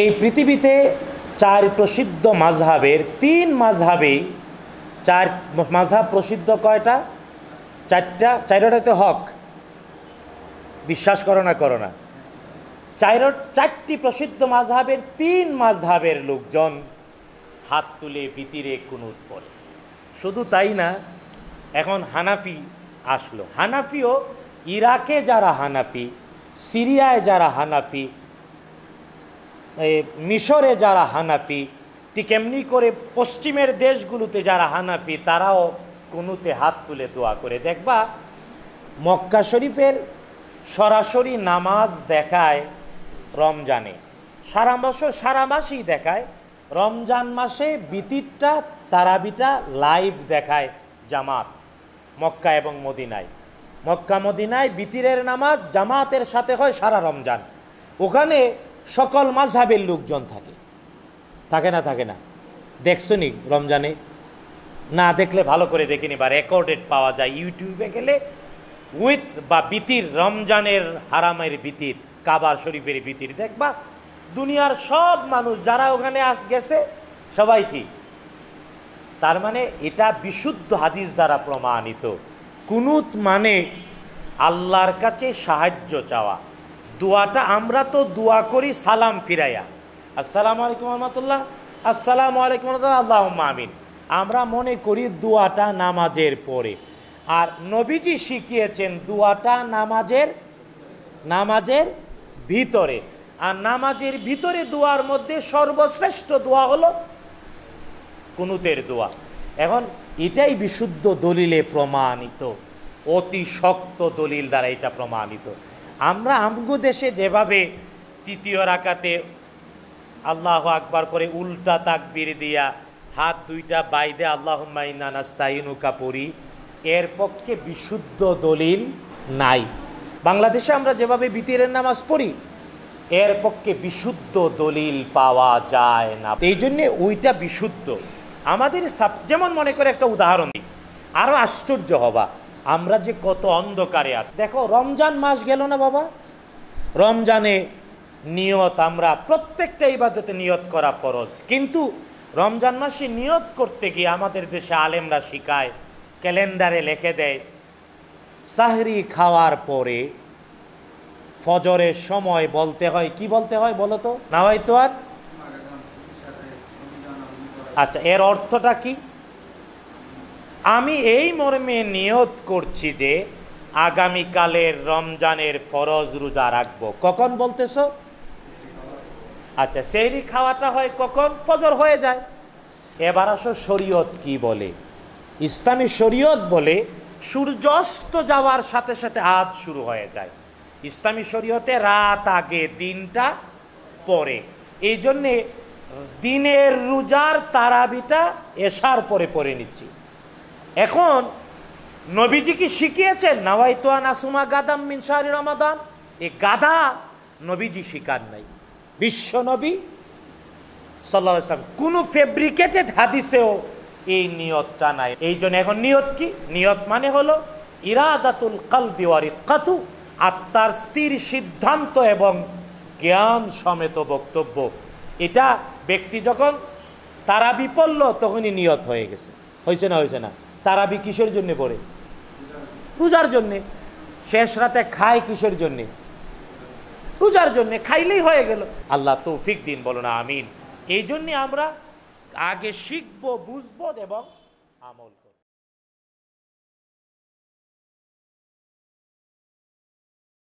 এই পৃথিবীতে চার প্রসিদ্ধ মাঝহাবের তিন মাঝহাবেই চার মাঝহাব প্রসিদ্ধ কয়টা চারটা চারটাতে হক বিশ্বাস করো না করো না চার চারটি প্রসিদ্ধ মাঝহাবের তিন মাঝহাবের লোকজন হাত তুলে বিতিরে কুনুত পড়ে শুধু তাই না এখন হানাফি আসলো হানাফিও ইরাকে যারা হানাফি সিরিয়ায় যারা হানাফি মিশরে যারা হানাফি ঠিক এমনি করে পশ্চিমের দেশগুলোতে যারা হানাফি তারাও কোনোতে হাত তুলে দোয়া করে দেখবা মক্কা শরীফের সরাসরি নামাজ দেখায় রমজানে সারা মাসও সারা মাসই দেখায় রমজান মাসে বিতিরটা তারাবিটা লাইভ দেখায় জামাত মক্কা এবং মদিনায় মক্কা মদিনায় বিতিরের নামাজ জামাতের সাথে হয় সারা রমজান ওখানে সকল মাঝহাবের লোকজন থাকে থাকে না থাকে না নি রমজানে না দেখলে ভালো করে দেখে নিবা রেকর্ডেড পাওয়া যায় ইউটিউবে গেলে উইথ বা বিতির রমজানের হারামের বিতির কাবার শরীফের বিতির দেখবা দুনিয়ার সব মানুষ যারা ওখানে আস গেছে সবাই কি তার মানে এটা বিশুদ্ধ হাদিস দ্বারা প্রমাণিত কুনুত মানে আল্লাহর কাছে সাহায্য চাওয়া দোয়াটা আমরা তো দোয়া করি সালাম ফিরাইয়া আসসালামু আলাইকুম রহমতুল্লাহ আসসালামু আলাইকুম আল্লাহ আমিন আমরা মনে করি দোয়াটা নামাজের পরে আর নবীজি শিখিয়েছেন দোয়াটা নামাজের নামাজের ভিতরে আর নামাজের ভিতরে দোয়ার মধ্যে সর্বশ্রেষ্ঠ দোয়া হলো কুনুতের দোয়া এখন এটাই বিশুদ্ধ দলিলে প্রমাণিত অতি শক্ত দলিল দ্বারা এটা প্রমাণিত আমরা আমগো দেশে যেভাবে তৃতীয় রাকাতে আল্লাহ আকবার করে উল্টা তাকবির দিয়া হাত দুইটা বাইদে আল্লাহ নানাস্তাইনুকা পড়ি এর পক্ষে বিশুদ্ধ দলিল নাই বাংলাদেশে আমরা যেভাবে বিতিরের নামাজ পড়ি এর পক্ষে বিশুদ্ধ দলিল পাওয়া যায় না এই জন্যে ওইটা বিশুদ্ধ আমাদের সাব যেমন মনে করে একটা উদাহরণ দিই আরও আশ্চর্য হবা আমরা যে কত অন্ধকারে আছি দেখো রমজান মাস গেল না বাবা রমজানে নিয়ত আমরা প্রত্যেকটা ইবাদতে নিয়ত করা ফরজ কিন্তু রমজান মাসে নিয়ত করতে গিয়ে আমাদের দেশে আলেমরা শিখায় ক্যালেন্ডারে লেখে দেয় সাহরি খাওয়ার পরে ফজরের সময় বলতে হয় কি বলতে হয় বলো তো না তো আর আচ্ছা এর অর্থটা কি আমি এই মর্মে নিয়ত করছি যে আগামীকালের রমজানের ফরজ রোজা রাখব কখন বলতেছ আচ্ছা সেহরি খাওয়াটা হয় কখন ফজর হয়ে যায় এবার আসো শরীয়ত কি বলে ইসলামী শরীয়ত বলে সূর্যাস্ত যাওয়ার সাথে সাথে আজ শুরু হয়ে যায় ইসলামী শরীয়তে রাত আগে দিনটা পরে এই জন্যে দিনের রোজার তারাবিটা এসার পরে পরে নিচ্ছি এখন নবীজি কি শিখিয়েছেন নাওয়াই তো আনাসুমা গাদাম মিনসারি রমাদান এ গাদা নবীজি শিকার নাই বিশ্ব নবী সাল্লাম কোনো ফেব্রিকেটেড হাদিসেও এই নিয়তটা নাই এই জন্য এখন নিয়ত কি নিয়ত মানে হলো ইরাদাতুল বিওয়ারি কাতু আত্মার স্থির সিদ্ধান্ত এবং জ্ঞান সমেত বক্তব্য এটা ব্যক্তি যখন তারা বিপল্ল তখনই নিয়ত হয়ে গেছে হয়েছে না হয়েছে না তারাবি কিসের জন্যে পড়ে রোজার জন্যে শেষ রাতে খায় কিসের জন্যে রোজার জন্যে খাইলেই হয়ে গেল আল্লাহ তৌফিক দিন বলো না আমিন এই জন্যে আমরা আগে শিখব বুঝবো এবং আমল